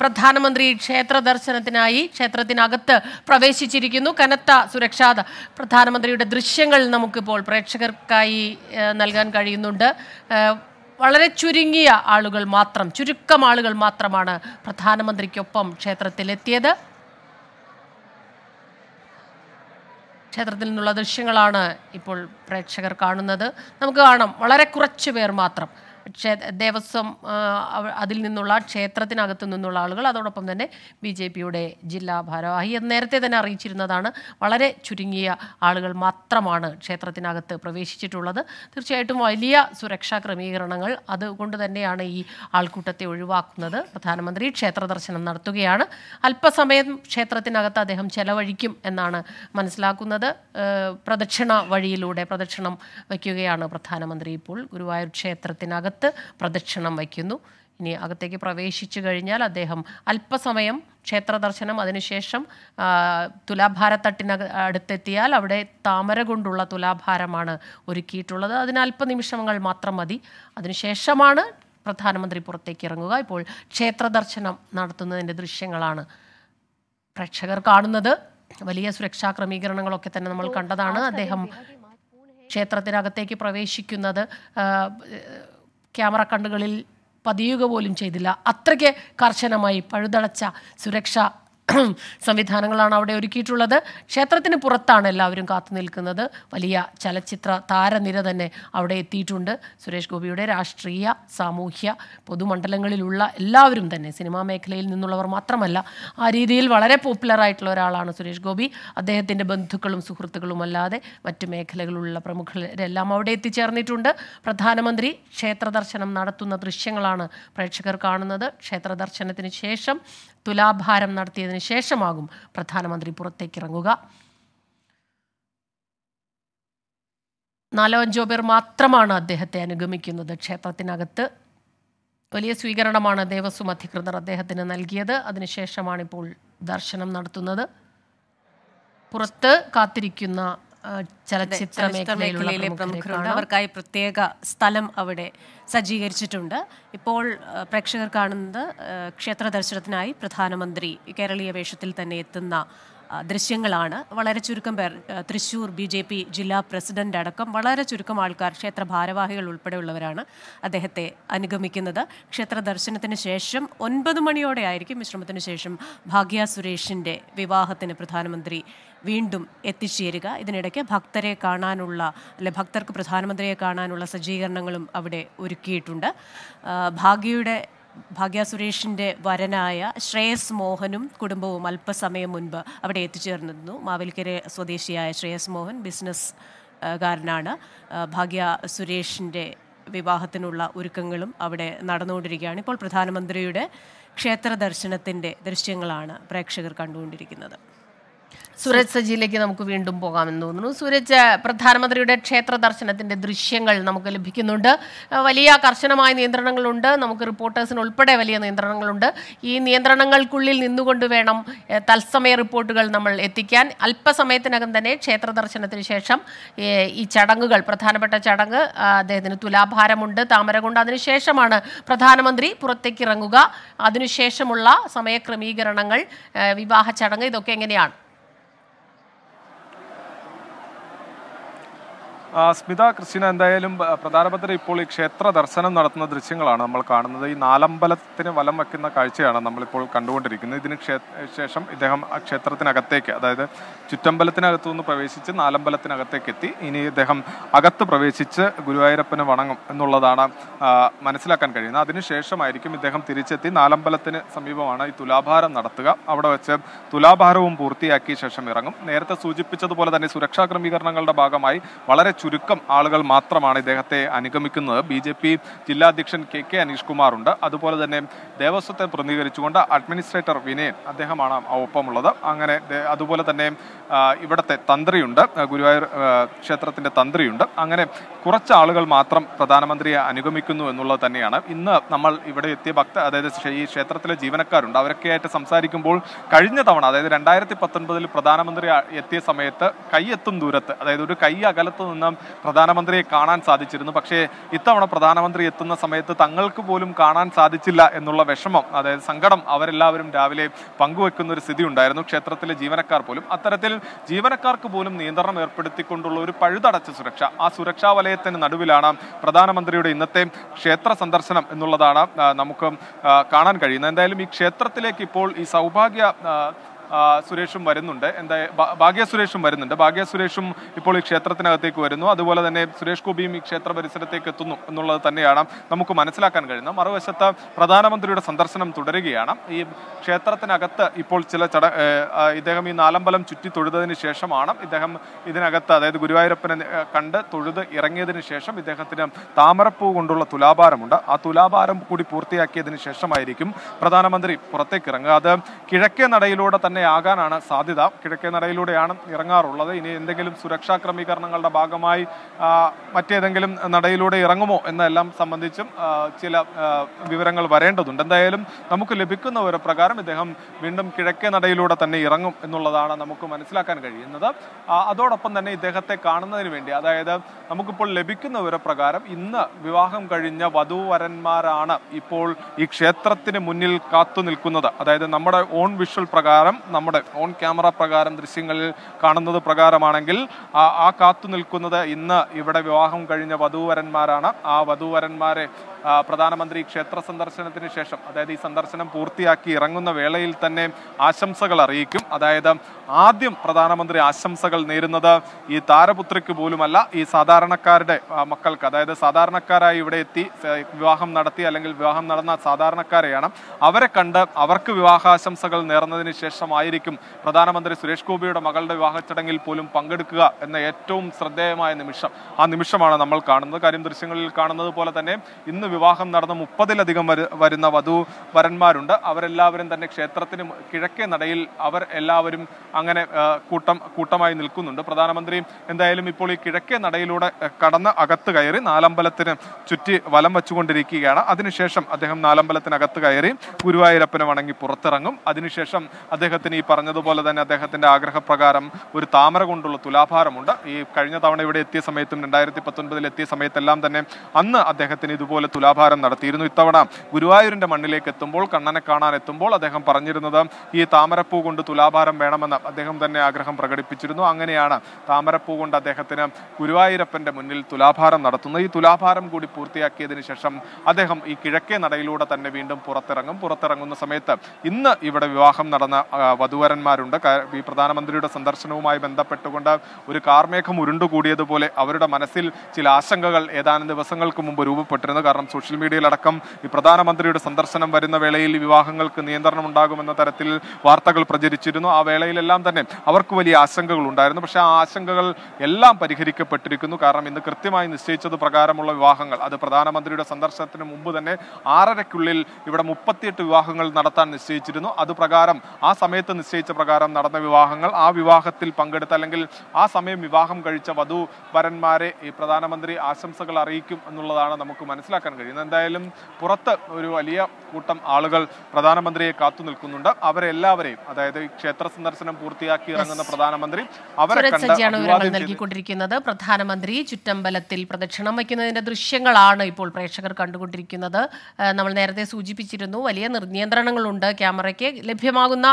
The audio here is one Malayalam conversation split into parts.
പ്രധാനമന്ത്രി ക്ഷേത്ര ദർശനത്തിനായി ക്ഷേത്രത്തിനകത്ത് പ്രവേശിച്ചിരിക്കുന്നു കനത്ത സുരക്ഷാ പ്രധാനമന്ത്രിയുടെ ദൃശ്യങ്ങൾ നമുക്കിപ്പോൾ പ്രേക്ഷകർക്കായി നൽകാൻ കഴിയുന്നുണ്ട് വളരെ ചുരുങ്ങിയ ആളുകൾ മാത്രം ചുരുക്കം ആളുകൾ മാത്രമാണ് പ്രധാനമന്ത്രിക്കൊപ്പം ക്ഷേത്രത്തിലെത്തിയത് ക്ഷേത്രത്തിൽ നിന്നുള്ള ദൃശ്യങ്ങളാണ് ഇപ്പോൾ പ്രേക്ഷകർ കാണുന്നത് നമുക്ക് കാണാം വളരെ കുറച്ച് പേർ മാത്രം ദേവസ്വം അതിൽ നിന്നുള്ള ക്ഷേത്രത്തിനകത്തു നിന്നുള്ള ആളുകൾ അതോടൊപ്പം തന്നെ ബി ജെ പിയുടെ ജില്ലാ ഭാരവാഹി നേരത്തെ തന്നെ അറിയിച്ചിരുന്നതാണ് വളരെ ചുരുങ്ങിയ ആളുകൾ മാത്രമാണ് ക്ഷേത്രത്തിനകത്ത് പ്രവേശിച്ചിട്ടുള്ളത് തീർച്ചയായിട്ടും വലിയ സുരക്ഷാ ക്രമീകരണങ്ങൾ അതുകൊണ്ട് തന്നെയാണ് ഈ ആൾക്കൂട്ടത്തെ ഒഴിവാക്കുന്നത് പ്രധാനമന്ത്രി ക്ഷേത്ര ദർശനം നടത്തുകയാണ് അല്പസമയം ക്ഷേത്രത്തിനകത്ത് അദ്ദേഹം ചെലവഴിക്കും എന്നാണ് മനസ്സിലാക്കുന്നത് പ്രദക്ഷിണ വഴിയിലൂടെ പ്രദക്ഷിണം വയ്ക്കുകയാണ് പ്രധാനമന്ത്രി ഇപ്പോൾ ഗുരുവായൂർ ക്ഷേത്രത്തിനകത്ത് അകത്ത് പ്രദക്ഷിണം വയ്ക്കുന്നു ഇനി അകത്തേക്ക് പ്രവേശിച്ചു കഴിഞ്ഞാൽ അദ്ദേഹം അല്പസമയം ക്ഷേത്ര ദർശനം അതിനുശേഷം തുലാഭാരത്തട്ടിന അടുത്തെത്തിയാൽ അവിടെ താമര കൊണ്ടുള്ള തുലാഭാരമാണ് ഒരുക്കിയിട്ടുള്ളത് അതിന് അല്പനിമിഷങ്ങൾ മാത്രം മതി അതിനുശേഷമാണ് പ്രധാനമന്ത്രി പുറത്തേക്ക് ഇറങ്ങുക ഇപ്പോൾ ക്ഷേത്ര ദർശനം നടത്തുന്നതിൻ്റെ ദൃശ്യങ്ങളാണ് പ്രേക്ഷകർ കാണുന്നത് വലിയ സുരക്ഷാ ക്രമീകരണങ്ങളൊക്കെ തന്നെ നമ്മൾ കണ്ടതാണ് അദ്ദേഹം ക്ഷേത്രത്തിനകത്തേക്ക് പ്രവേശിക്കുന്നത് ക്യാമറ കണ്ണുകളിൽ പതിയുക പോലും ചെയ്തില്ല അത്രയ്ക്ക് കർശനമായി പഴുതടച്ച സുരക്ഷ സംവിധാനങ്ങളാണ് അവിടെ ഒരുക്കിയിട്ടുള്ളത് ക്ഷേത്രത്തിന് പുറത്താണ് എല്ലാവരും കാത്തു നിൽക്കുന്നത് വലിയ ചലച്ചിത്ര താരനിര തന്നെ അവിടെ എത്തിയിട്ടുണ്ട് സുരേഷ് ഗോപിയുടെ രാഷ്ട്രീയ സാമൂഹ്യ പൊതുമണ്ഡലങ്ങളിലുള്ള എല്ലാവരും തന്നെ സിനിമാ മേഖലയിൽ നിന്നുള്ളവർ മാത്രമല്ല ആ രീതിയിൽ വളരെ പോപ്പുലർ ആയിട്ടുള്ള ഒരാളാണ് സുരേഷ് ഗോപി അദ്ദേഹത്തിൻ്റെ ബന്ധുക്കളും സുഹൃത്തുക്കളും അല്ലാതെ മറ്റു മേഖലകളിലുള്ള പ്രമുഖരെല്ലാം അവിടെ എത്തിച്ചേർന്നിട്ടുണ്ട് പ്രധാനമന്ത്രി ക്ഷേത്ര ദർശനം നടത്തുന്ന ദൃശ്യങ്ങളാണ് പ്രേക്ഷകർ കാണുന്നത് ക്ഷേത്ര ദർശനത്തിന് ശേഷം തുലാഭാരം നടത്തിയതിനു ശേഷമാകും പ്രധാനമന്ത്രി പുറത്തേക്കിറങ്ങുക അഞ്ചോ പേർ മാത്രമാണ് അദ്ദേഹത്തെ അനുഗമിക്കുന്നത് ക്ഷേത്രത്തിനകത്ത് വലിയ സ്വീകരണമാണ് ദേവസ്വം അധികൃതർ അദ്ദേഹത്തിന് നൽകിയത് അതിനുശേഷമാണിപ്പോൾ ദർശനം നടത്തുന്നത് പുറത്ത് കാത്തിരിക്കുന്ന ചലച്ചിത്ര മേഖലയിലെ പ്രമുഖരുണ്ട് അവർക്കായി പ്രത്യേക സ്ഥലം അവിടെ സജ്ജീകരിച്ചിട്ടുണ്ട് ഇപ്പോൾ പ്രേക്ഷകർ കാണുന്നത് ക്ഷേത്ര ദർശനത്തിനായി പ്രധാനമന്ത്രി കേരളീയ വേഷത്തിൽ തന്നെ എത്തുന്ന ദൃശ്യങ്ങളാണ് വളരെ ചുരുക്കം പേർ തൃശ്ശൂർ ബി ജെ പി ജില്ലാ പ്രസിഡന്റ് അടക്കം വളരെ ചുരുക്കം ആൾക്കാർ ക്ഷേത്ര ഭാരവാഹികൾ ഉൾപ്പെടെയുള്ളവരാണ് അദ്ദേഹത്തെ അനുഗമിക്കുന്നത് ക്ഷേത്ര ദർശനത്തിന് ശേഷം ഒൻപത് മണിയോടെ ആയിരിക്കും വിശ്രമത്തിന് ശേഷം ഭാഗ്യ സുരേഷിൻ്റെ വിവാഹത്തിന് പ്രധാനമന്ത്രി വീണ്ടും എത്തിച്ചേരുക ഇതിനിടയ്ക്ക് ഭക്തരെ കാണാനുള്ള അല്ലെ ഭക്തർക്ക് പ്രധാനമന്ത്രിയെ കാണാനുള്ള സജ്ജീകരണങ്ങളും അവിടെ ഒരുക്കിയിട്ടുണ്ട് ഭാഗ്യയുടെ ഭാഗ്യ സുരേഷിൻ്റെ വരനായ ശ്രേയസ് മോഹനും കുടുംബവും അല്പസമയം മുൻപ് അവിടെ എത്തിച്ചേർന്നിരുന്നു മാവേലിക്കര സ്വദേശിയായ ശ്രേയസ് മോഹൻ ബിസിനസ് കാരനാണ് ഭാഗ്യ സുരേഷിൻ്റെ വിവാഹത്തിനുള്ള ഒരുക്കങ്ങളും അവിടെ നടന്നുകൊണ്ടിരിക്കുകയാണ് ഇപ്പോൾ പ്രധാനമന്ത്രിയുടെ ക്ഷേത്ര ദർശനത്തിൻ്റെ ദൃശ്യങ്ങളാണ് പ്രേക്ഷകർ കണ്ടുകൊണ്ടിരിക്കുന്നത് സൂരജ് സജിയിലേക്ക് നമുക്ക് വീണ്ടും പോകാമെന്ന് തോന്നുന്നു സൂരജ് പ്രധാനമന്ത്രിയുടെ ക്ഷേത്ര ദർശനത്തിന്റെ ദൃശ്യങ്ങൾ നമുക്ക് ലഭിക്കുന്നുണ്ട് വലിയ കർശനമായ നിയന്ത്രണങ്ങളുണ്ട് നമുക്ക് റിപ്പോർട്ടേഴ്സിന് ഉൾപ്പെടെ വലിയ നിയന്ത്രണങ്ങളുണ്ട് ഈ നിയന്ത്രണങ്ങൾക്കുള്ളിൽ നിന്നുകൊണ്ട് വേണം തത്സമയ റിപ്പോർട്ടുകൾ നമ്മൾ എത്തിക്കാൻ അല്പസമയത്തിനകം തന്നെ ക്ഷേത്ര ദർശനത്തിന് ശേഷം ഈ ചടങ്ങുകൾ പ്രധാനപ്പെട്ട ചടങ്ങ് അദ്ദേഹത്തിന് തുലാഭാരമുണ്ട് താമരകുണ്ട് അതിനുശേഷമാണ് പ്രധാനമന്ത്രി പുറത്തേക്ക് ഇറങ്ങുക അതിനുശേഷമുള്ള സമയക്രമീകരണങ്ങൾ വിവാഹ ചടങ്ങ് ഇതൊക്കെ എങ്ങനെയാണ് സ്മിത ക്രിസ്റ്റീന എന്തായാലും പ്രധാനമന്ത്രി ഇപ്പോൾ ഈ ക്ഷേത്ര ദർശനം നടത്തുന്ന ദൃശ്യങ്ങളാണ് നമ്മൾ കാണുന്നത് ഈ നാലമ്പലത്തിന് വലം വയ്ക്കുന്ന കാഴ്ചയാണ് നമ്മളിപ്പോൾ കണ്ടുകൊണ്ടിരിക്കുന്നത് ഇതിന് ശേഷം ഇദ്ദേഹം ക്ഷേത്രത്തിനകത്തേക്ക് അതായത് ചുറ്റമ്പലത്തിനകത്തു നിന്ന് പ്രവേശിച്ച് നാലമ്പലത്തിനകത്തേക്ക് എത്തി ഇനി ഇദ്ദേഹം അകത്ത് പ്രവേശിച്ച് ഗുരുവായൂരപ്പന് വണങ്ങും എന്നുള്ളതാണ് മനസ്സിലാക്കാൻ കഴിയുന്നത് അതിനുശേഷമായിരിക്കും ഇദ്ദേഹം തിരിച്ചെത്തി നാലമ്പലത്തിന് സമീപമാണ് ഈ തുലാഭാരം നടത്തുക അവിടെ വെച്ച് തുലാഭാരവും പൂർത്തിയാക്കിയ ശേഷം ഇറങ്ങും നേരത്തെ സൂചിപ്പിച്ചതുപോലെ തന്നെ സുരക്ഷാ ക്രമീകരണങ്ങളുടെ ഭാഗമായി വളരെ ചുരുക്കം ആളുകൾ മാത്രമാണ് ഇദ്ദേഹത്തെ അനുഗമിക്കുന്നത് ബി ജെ പി ജില്ലാധ്യക്ഷൻ കെ കെ അനീഷ് കുമാറുണ്ട് അതുപോലെ തന്നെ ദേവസ്വത്തെ പ്രതിനിധീകരിച്ചുകൊണ്ട് അഡ്മിനിസ്ട്രേറ്റർ വിനയൻ അദ്ദേഹമാണ് ഒപ്പമുള്ളത് അങ്ങനെ അതുപോലെ തന്നെ ഇവിടുത്തെ തന്ത്രിയുണ്ട് ഗുരുവായൂർ ക്ഷേത്രത്തിൻ്റെ തന്ത്രിയുണ്ട് അങ്ങനെ കുറച്ച് ആളുകൾ മാത്രം പ്രധാനമന്ത്രിയെ അനുഗമിക്കുന്നു എന്നുള്ളത് തന്നെയാണ് ഇന്ന് നമ്മൾ ഇവിടെ എത്തിയ ഭക്ത അതായത് ഈ ക്ഷേത്രത്തിലെ ജീവനക്കാരുണ്ട് അവരൊക്കെയായിട്ട് സംസാരിക്കുമ്പോൾ കഴിഞ്ഞ തവണ അതായത് രണ്ടായിരത്തി പത്തൊൻപതിൽ പ്രധാനമന്ത്രി എത്തിയ സമയത്ത് എത്തും ദൂരത്ത് അതായത് ഒരു കൈ അകലത്ത് നിന്ന് കാലം പ്രധാനമന്ത്രിയെ കാണാൻ സാധിച്ചിരുന്നു പക്ഷേ ഇത്തവണ പ്രധാനമന്ത്രി എത്തുന്ന സമയത്ത് തങ്ങൾക്ക് പോലും കാണാൻ സാധിച്ചില്ല എന്നുള്ള വിഷമം അതായത് സങ്കടം അവരെല്ലാവരും രാവിലെ പങ്കുവെക്കുന്ന ഒരു സ്ഥിതി ഉണ്ടായിരുന്നു ക്ഷേത്രത്തിലെ ജീവനക്കാർ പോലും അത്തരത്തിൽ ജീവനക്കാർക്ക് പോലും നിയന്ത്രണം ഏർപ്പെടുത്തിക്കൊണ്ടുള്ള ഒരു പഴുതടച്ച സുരക്ഷ ആ സുരക്ഷാ വലയത്തിന് നടുവിലാണ് പ്രധാനമന്ത്രിയുടെ ഇന്നത്തെ ക്ഷേത്ര സന്ദർശനം എന്നുള്ളതാണ് നമുക്ക് കാണാൻ കഴിയുന്നത് എന്തായാലും ഈ ക്ഷേത്രത്തിലേക്ക് ഇപ്പോൾ ഈ സൗഭാഗ്യ സുരേഷും വരുന്നുണ്ട് എന്താ ഭാഗ്യ സുരേഷും വരുന്നുണ്ട് ഭാഗ്യ സുരേഷും ഇപ്പോൾ ഈ ക്ഷേത്രത്തിനകത്തേക്ക് വരുന്നു അതുപോലെ തന്നെ സുരേഷ് ഗോപിയും ഈ ക്ഷേത്ര പരിസരത്തേക്ക് എത്തുന്നു എന്നുള്ളത് തന്നെയാണ് നമുക്ക് മനസ്സിലാക്കാൻ കഴിയുന്നത് മറുവശത്ത് പ്രധാനമന്ത്രിയുടെ സന്ദർശനം തുടരുകയാണ് ഈ ക്ഷേത്രത്തിനകത്ത് ഇപ്പോൾ ചില ചട ഇദ്ദേഹം ഈ നാലമ്പലം ചുറ്റി തൊഴുതതിന് ശേഷമാണ് ഇദ്ദേഹം ഇതിനകത്ത് അതായത് ഗുരുവായൂരപ്പനെ കണ്ട് തൊഴുത് ഇറങ്ങിയതിന് ശേഷം ഇദ്ദേഹത്തിന് താമരപ്പൂ കൊണ്ടുള്ള തുലാഭാരമുണ്ട് ആ തുലാഭാരം കൂടി പൂർത്തിയാക്കിയതിന് ശേഷമായിരിക്കും പ്രധാനമന്ത്രി പുറത്തേക്ക് ഇറങ്ങുക അത് കിഴക്കേ നടയിലൂടെ തന്നെ തന്നെയാകാനാണ് സാധ്യത കിഴക്കേ നടയിലൂടെയാണ് ഇറങ്ങാറുള്ളത് ഇനി എന്തെങ്കിലും സുരക്ഷാ ക്രമീകരണങ്ങളുടെ ഭാഗമായി മറ്റേതെങ്കിലും നടയിലൂടെ ഇറങ്ങുമോ എന്നെല്ലാം സംബന്ധിച്ചും ചില വിവരങ്ങൾ വരേണ്ടതുണ്ട് എന്തായാലും നമുക്ക് ലഭിക്കുന്ന ഒരു പ്രകാരം ഇദ്ദേഹം വീണ്ടും കിഴക്കേ നടയിലൂടെ തന്നെ ഇറങ്ങും എന്നുള്ളതാണ് നമുക്ക് മനസ്സിലാക്കാൻ കഴിയുന്നത് അതോടൊപ്പം തന്നെ ഇദ്ദേഹത്തെ കാണുന്നതിന് വേണ്ടി അതായത് നമുക്കിപ്പോൾ ലഭിക്കുന്ന പ്രകാരം ഇന്ന് വിവാഹം കഴിഞ്ഞ വധുവരന്മാരാണ് ഇപ്പോൾ ഈ ക്ഷേത്രത്തിന് മുന്നിൽ കാത്തു നിൽക്കുന്നത് അതായത് നമ്മുടെ ഓൺ വിഷ്വൽ പ്രകാരം നമ്മുടെ ഓൺ ക്യാമറ പ്രകാരം ദൃശ്യങ്ങളിൽ കാണുന്നത് പ്രകാരമാണെങ്കിൽ ആ കാത്തു നിൽക്കുന്നത് ഇന്ന് ഇവിടെ വിവാഹം കഴിഞ്ഞ വധൂവരന്മാരാണ് ആ വധൂവരന്മാരെ പ്രധാനമന്ത്രി ക്ഷേത്ര സന്ദർശനത്തിന് ശേഷം അതായത് ഈ സന്ദർശനം പൂർത്തിയാക്കി ഇറങ്ങുന്ന വേളയിൽ തന്നെ ആശംസകൾ അറിയിക്കും അതായത് ആദ്യം പ്രധാനമന്ത്രി ആശംസകൾ നേരുന്നത് ഈ താരപുത്രിക്ക് പോലുമല്ല ഈ സാധാരണക്കാരുടെ മക്കൾക്ക് അതായത് സാധാരണക്കാരായി ഇവിടെ എത്തി വിവാഹം നടത്തി അല്ലെങ്കിൽ വിവാഹം നടന്ന സാധാരണക്കാരെയാണ് അവരെ കണ്ട് അവർക്ക് വിവാഹാശംസകൾ നേർന്നതിന് ശേഷമായി ആയിരിക്കും പ്രധാനമന്ത്രി സുരേഷ് ഗോപിയുടെ മകളുടെ വിവാഹ ചടങ്ങിൽ പോലും പങ്കെടുക്കുക എന്ന ഏറ്റവും ശ്രദ്ധേയമായ നിമിഷം ആ നിമിഷമാണ് നമ്മൾ കാണുന്നത് കാര്യം ദൃശ്യങ്ങളിൽ കാണുന്നത് പോലെ തന്നെ ഇന്ന് വിവാഹം നടന്ന മുപ്പതിലധികം വരുന്ന വധു വരന്മാരുണ്ട് അവരെല്ലാവരും തന്നെ ക്ഷേത്രത്തിന് കിഴക്കേ നടയിൽ അവർ എല്ലാവരും അങ്ങനെ കൂട്ടം കൂട്ടമായി നിൽക്കുന്നുണ്ട് പ്രധാനമന്ത്രി എന്തായാലും ഇപ്പോൾ ഈ കിഴക്കേ നടയിലൂടെ കടന്ന് അകത്ത് കയറി നാലമ്പലത്തിന് ചുറ്റി വലം വെച്ചുകൊണ്ടിരിക്കുകയാണ് അതിനുശേഷം അദ്ദേഹം നാലമ്പലത്തിനകത്ത് കയറി ഗുരുവായൂരപ്പനെ വണങ്ങി പുറത്തിറങ്ങും അതിനുശേഷം അദ്ദേഹത്തിന് അദ്ദേഹത്തിന് ഈ പറഞ്ഞതുപോലെ തന്നെ അദ്ദേഹത്തിന്റെ ആഗ്രഹപ്രകാരം ഒരു താമര കൊണ്ടുള്ള തുലാഭാരമുണ്ട് ഈ കഴിഞ്ഞ തവണ ഇവിടെ എത്തിയ സമയത്തും രണ്ടായിരത്തി പത്തൊൻപതിൽ എത്തിയ സമയത്തെല്ലാം തന്നെ അന്ന് അദ്ദേഹത്തിന് ഇതുപോലെ തുലാഭാരം നടത്തിയിരുന്നു ഇത്തവണ ഗുരുവായൂരിന്റെ മണ്ണിലേക്ക് എത്തുമ്പോൾ കണ്ണനെ കാണാൻ എത്തുമ്പോൾ അദ്ദേഹം പറഞ്ഞിരുന്നത് ഈ താമരപ്പൂ കൊണ്ട് തുലാഭാരം വേണമെന്ന് അദ്ദേഹം തന്നെ ആഗ്രഹം പ്രകടിപ്പിച്ചിരുന്നു അങ്ങനെയാണ് താമരപ്പൂ കൊണ്ട് അദ്ദേഹത്തിന് ഗുരുവായൂരപ്പന്റെ മുന്നിൽ തുലാഭാരം നടത്തുന്നത് ഈ തുലാഭാരം കൂടി പൂർത്തിയാക്കിയതിന് ശേഷം അദ്ദേഹം ഈ കിഴക്കേ നടയിലൂടെ തന്നെ വീണ്ടും പുറത്തിറങ്ങും പുറത്തിറങ്ങുന്ന സമയത്ത് ഇന്ന് ഇവിടെ വിവാഹം നടന്ന വധുവരന്മാരുണ്ട് ഈ പ്രധാനമന്ത്രിയുടെ സന്ദർശനവുമായി ബന്ധപ്പെട്ടുകൊണ്ട് ഒരു കാർമേഘം ഉരുണ്ടുകൂടിയതുപോലെ അവരുടെ മനസ്സിൽ ചില ആശങ്കകൾ ഏതാനും ദിവസങ്ങൾക്ക് മുമ്പ് രൂപപ്പെട്ടിരുന്നു കാരണം സോഷ്യൽ മീഡിയയിലടക്കം ഈ പ്രധാനമന്ത്രിയുടെ സന്ദർശനം വരുന്ന വേളയിൽ വിവാഹങ്ങൾക്ക് നിയന്ത്രണം ഉണ്ടാകുമെന്ന തരത്തിൽ വാർത്തകൾ പ്രചരിച്ചിരുന്നു ആ വേളയിലെല്ലാം തന്നെ അവർക്ക് വലിയ ആശങ്കകൾ ഉണ്ടായിരുന്നു പക്ഷേ ആ ആശങ്കകൾ എല്ലാം പരിഹരിക്കപ്പെട്ടിരിക്കുന്നു കാരണം ഇന്ന് കൃത്യമായി നിശ്ചയിച്ചത് പ്രകാരമുള്ള വിവാഹങ്ങൾ അത് പ്രധാനമന്ത്രിയുടെ സന്ദർശനത്തിന് മുമ്പ് തന്നെ ആറരയ്ക്കുള്ളിൽ ഇവിടെ മുപ്പത്തിയെട്ട് വിവാഹങ്ങൾ നടത്താൻ നിശ്ചയിച്ചിരുന്നു അത് പ്രകാരം ആ സമയത്ത് സമയത്ത് നിശ്ചയിച്ച പ്രകാരം നടന്ന വിവാഹങ്ങൾ ആ വിവാഹത്തിൽ പങ്കെടുത്ത അല്ലെങ്കിൽ ആ സമയം വിവാഹം കഴിച്ച വധു വരന്മാരെ ഈ പ്രധാനമന്ത്രി ആശംസകൾ അറിയിക്കും എന്നുള്ളതാണ് നമുക്ക് മനസ്സിലാക്കാൻ കഴിയുന്നത് എന്തായാലും പുറത്ത് ഒരു വലിയ കൂട്ടം ആളുകൾ പ്രധാനമന്ത്രിയെ കാത്തു നിൽക്കുന്നുണ്ട് അവരെല്ലാവരെയും അതായത് ക്ഷേത്ര സന്ദർശനം പൂർത്തിയാക്കി ഇറങ്ങുന്ന പ്രധാനമന്ത്രി അവരെ നൽകിക്കൊണ്ടിരിക്കുന്നത് പ്രധാനമന്ത്രി ചുറ്റമ്പലത്തിൽ പ്രദക്ഷിണം വയ്ക്കുന്നതിന്റെ ദൃശ്യങ്ങളാണ് ഇപ്പോൾ പ്രേക്ഷകർ കണ്ടുകൊണ്ടിരിക്കുന്നത് നമ്മൾ നേരത്തെ സൂചിപ്പിച്ചിരുന്നു വലിയ നിർനിയന്ത്രണങ്ങളുണ്ട് ക്യാമറയ്ക്ക് ലഭ്യമാകുന്ന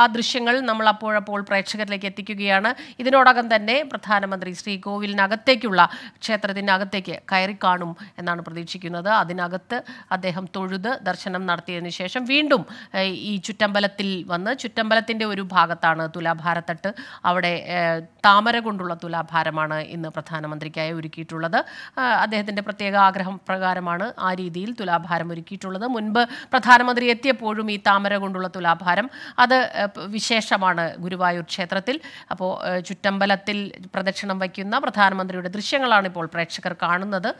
ആ ദൃശ്യങ്ങൾ നമ്മൾ അപ്പോഴപ്പോൾ പ്രേക്ഷകരിലേക്ക് എത്തിക്കുകയാണ് ഇതിനോടകം തന്നെ പ്രധാനമന്ത്രി ശ്രീ കോവിലിനകത്തേക്കുള്ള ക്ഷേത്രത്തിനകത്തേക്ക് കയറി കാണും എന്നാണ് പ്രതീക്ഷിക്കുന്നത് അതിനകത്ത് അദ്ദേഹം തൊഴുത് ദർശനം നടത്തിയതിന് ശേഷം വീണ്ടും ഈ ചുറ്റമ്പലത്തിൽ വന്ന് ചുറ്റമ്പലത്തിൻ്റെ ഒരു ഭാഗത്താണ് തുലാഭാരത്തട്ട് അവിടെ താമര കൊണ്ടുള്ള തുലാഭാരമാണ് ഇന്ന് പ്രധാനമന്ത്രിക്കായി ഒരുക്കിയിട്ടുള്ളത് അദ്ദേഹത്തിൻ്റെ പ്രത്യേക ആഗ്രഹം പ്രകാരമാണ് ആ രീതിയിൽ തുലാഭാരം ഒരുക്കിയിട്ടുള്ളത് മുൻപ് പ്രധാനമന്ത്രി എത്തിയപ്പോഴും ഈ താമര കൊണ്ടുള്ള തുലാഭാരം അത് വിശേഷമാണ് ഗുരുവായൂർ ക്ഷേത്രത്തിൽ അപ്പോൾ ചുറ്റമ്പലത്തിൽ പ്രദക്ഷിണം വയ്ക്കുന്ന പ്രധാനമന്ത്രിയുടെ ദൃശ്യങ്ങളാണ് ഇപ്പോൾ പ്രേക്ഷകർ കാണുന്നത്